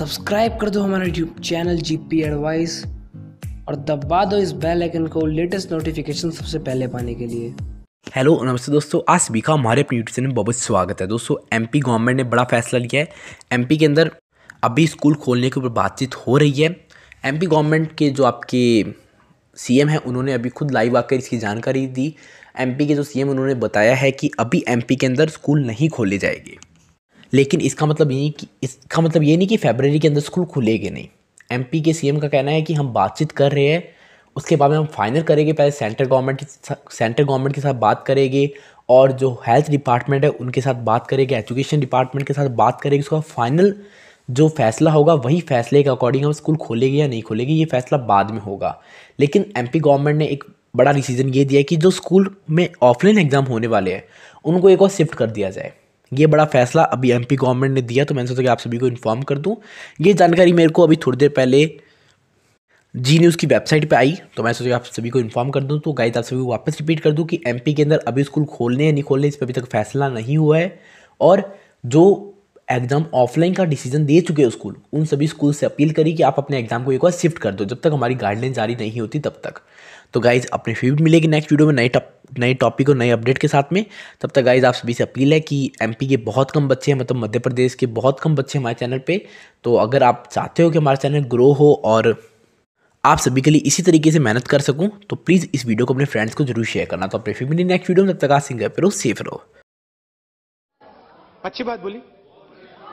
subscribe कर दो हमारा YouTube channel G P advice और दबा दो इस बेल आइकन को लेटेस्ट नोटिफिकेशन सबसे पहले पाने के लिए हेलो नमस्ते दोस्तों आज का हमारे अपने यूट्यूब चैनल में बहुत स्वागत है दोस्तों एमपी गवर्नमेंट ने बड़ा फैसला लिया है एमपी के अंदर अभी स्कूल खोलने के ऊपर बातचीत हो रही है एमपी गवर्नमेंट के जो आपके सीएम हैं उन्होंने अभी खुद लाइव आकर इसकी जानकारी दी एमपी के जो सीएम उन्होंने बताया है कि अभी एमपी के अंदर स्कूल नहीं खोले जाएंगे लेकिन इसका मतलब ये कि इसका मतलब ये नहीं कि फेबररी के अंदर स्कूल खुलेंगे नहीं एम के सी का कहना है कि हम बातचीत कर रहे हैं उसके बाद में हम फाइनल करेंगे पहले सेंट्रल गवर्नमेंट सेंट्रल गवर्नमेंट के साथ बात करेंगे और जो हेल्थ डिपार्टमेंट है उनके साथ बात करेंगे एजुकेशन डिपार्टमेंट के साथ बात करेंगे उसका फाइनल जो फैसला होगा वही फैसले के अकॉर्डिंग हम स्कूल खोलेंगे या नहीं खोलेंगे ये फैसला बाद में होगा लेकिन एमपी गवर्नमेंट ने एक बड़ा डिसीजन ये दिया कि जो स्कूल में ऑफलाइन एग्ज़ाम होने वाले हैं उनको एक और शिफ्ट कर दिया जाए ये बड़ा फैसला अभी एमपी गवर्नमेंट ने दिया तो मैंने सोचा कि आप सभी को इन्फॉर्म कर दूँ ये जानकारी मेरे को अभी थोड़ी देर पहले जी न्यूज़ की वेबसाइट पे आई तो मैं सोचा आप सभी को इन्फॉर्म कर दूं तो गाइस आप सभी को वापस रिपीट कर दूं कि एमपी के अंदर अभी स्कूल खोलने या नहीं खोलने इस पर अभी तक फैसला नहीं हुआ है और जो एग्जाम ऑफलाइन का डिसीजन दे चुके हैं स्कूल उन सभी स्कूल से अपील करी कि आप अपने एग्जाम को एक बार शिफ्ट कर दो जब तक हमारी गाइडलाइन जारी नहीं होती तब तक तो गाइज अपने फिर मिलेगी नेक्स्ट वीडियो में नए टॉप नए टॉपिक और नए अपडेट के साथ में तब तक गाइज आप सभी से अपील है कि एम के बहुत कम बच्चे हैं मतलब मध्य प्रदेश के बहुत कम बच्चे हमारे चैनल पर तो अगर आप चाहते हो कि हमारा चैनल ग्रो हो और आप सभी के लिए इसी तरीके से मेहनत कर सकूं तो प्लीज़ इस वीडियो को अपने फ्रेंड्स को जरूर शेयर करना तो अपने फिर मिली नेक्स्ट वीडियो में तब तक आप सिंगर पे रहो सेफ रहो अच्छी बात बोली